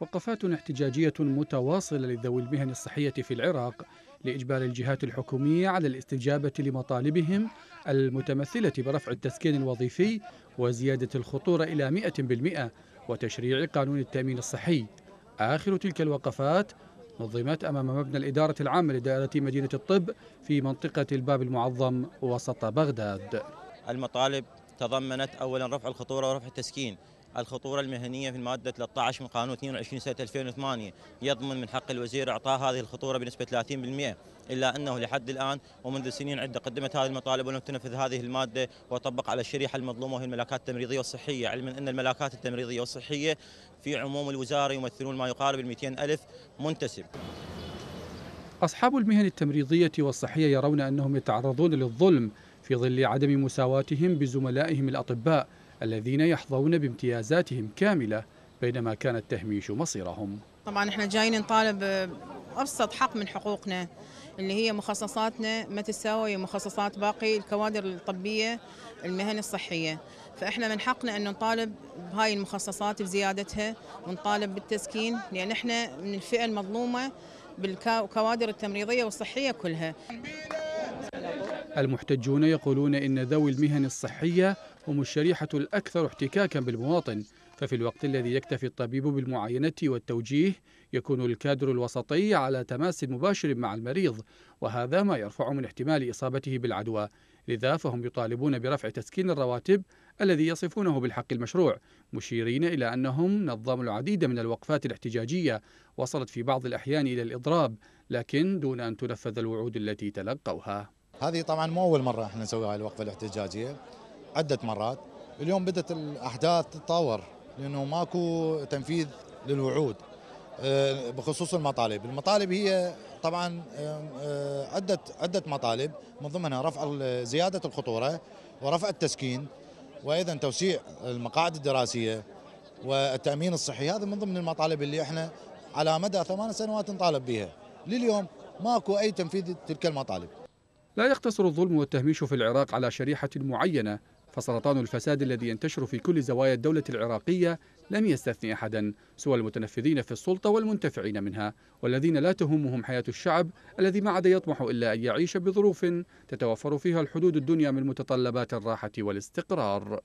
وقفات احتجاجية متواصلة لذوي المهن الصحية في العراق لإجبار الجهات الحكومية على الاستجابة لمطالبهم المتمثلة برفع التسكين الوظيفي وزيادة الخطورة إلى 100% وتشريع قانون التأمين الصحي آخر تلك الوقفات نظمت أمام مبنى الإدارة العامة لدائرة مدينة الطب في منطقة الباب المعظم وسط بغداد المطالب تضمنت أولا رفع الخطورة ورفع التسكين الخطورة المهنية في المادة 13 من قانون 22 سنة 2008 يضمن من حق الوزير إعطاء هذه الخطورة بنسبة 30% إلا أنه لحد الآن ومنذ سنين عدة قدمت هذه المطالب ولم تنفذ هذه المادة وطبق على الشريحة المظلومة وهي الملاكات التمريضية والصحية علما أن الملاكات التمريضية والصحية في عموم الوزارة يمثلون ما يقارب ال 200 ألف منتسب أصحاب المهن التمريضية والصحية يرون أنهم يتعرضون للظلم في ظل عدم مساواتهم بزملائهم الأطباء الذين يحظون بامتيازاتهم كاملة بينما كان التهميش مصيرهم طبعا احنا جايين نطالب ابسط حق من حقوقنا اللي هي مخصصاتنا ما تساوي مخصصات باقي الكوادر الطبيه المهن الصحيه فاحنا من حقنا ان نطالب بهاي المخصصات بزيادتها ونطالب بالتسكين لان احنا من الفئه المظلومه بالكوادر التمريضيه والصحيه كلها المحتجون يقولون ان ذوي المهن الصحيه هم الشريحة الأكثر احتكاكا بالمواطن ففي الوقت الذي يكتفي الطبيب بالمعاينة والتوجيه يكون الكادر الوسطي على تماس مباشر مع المريض وهذا ما يرفع من احتمال إصابته بالعدوى لذا فهم يطالبون برفع تسكين الرواتب الذي يصفونه بالحق المشروع مشيرين إلى أنهم نظموا العديد من الوقفات الاحتجاجية وصلت في بعض الأحيان إلى الإضراب لكن دون أن تنفذ الوعود التي تلقوها هذه طبعا مو أول مرة احنا نسوي هاي الوقفة الاحتجاجية عده مرات اليوم بدات الاحداث تتطور لانه ماكو تنفيذ للوعود آه، بخصوص المطالب، المطالب هي طبعا آه، آه، عده عده مطالب من ضمنها رفع زياده الخطوره ورفع التسكين وايضا توسيع المقاعد الدراسيه والتامين الصحي هذا من ضمن المطالب اللي احنا على مدى ثمان سنوات نطالب بها لليوم ماكو اي تنفيذ تلك المطالب لا يقتصر الظلم والتهميش في العراق على شريحه معينه فسرطان الفساد الذي ينتشر في كل زوايا الدولة العراقية لم يستثني أحدا سوى المتنفذين في السلطة والمنتفعين منها والذين لا تهمهم حياة الشعب الذي ما عاد يطمح إلا أن يعيش بظروف تتوفر فيها الحدود الدنيا من متطلبات الراحة والاستقرار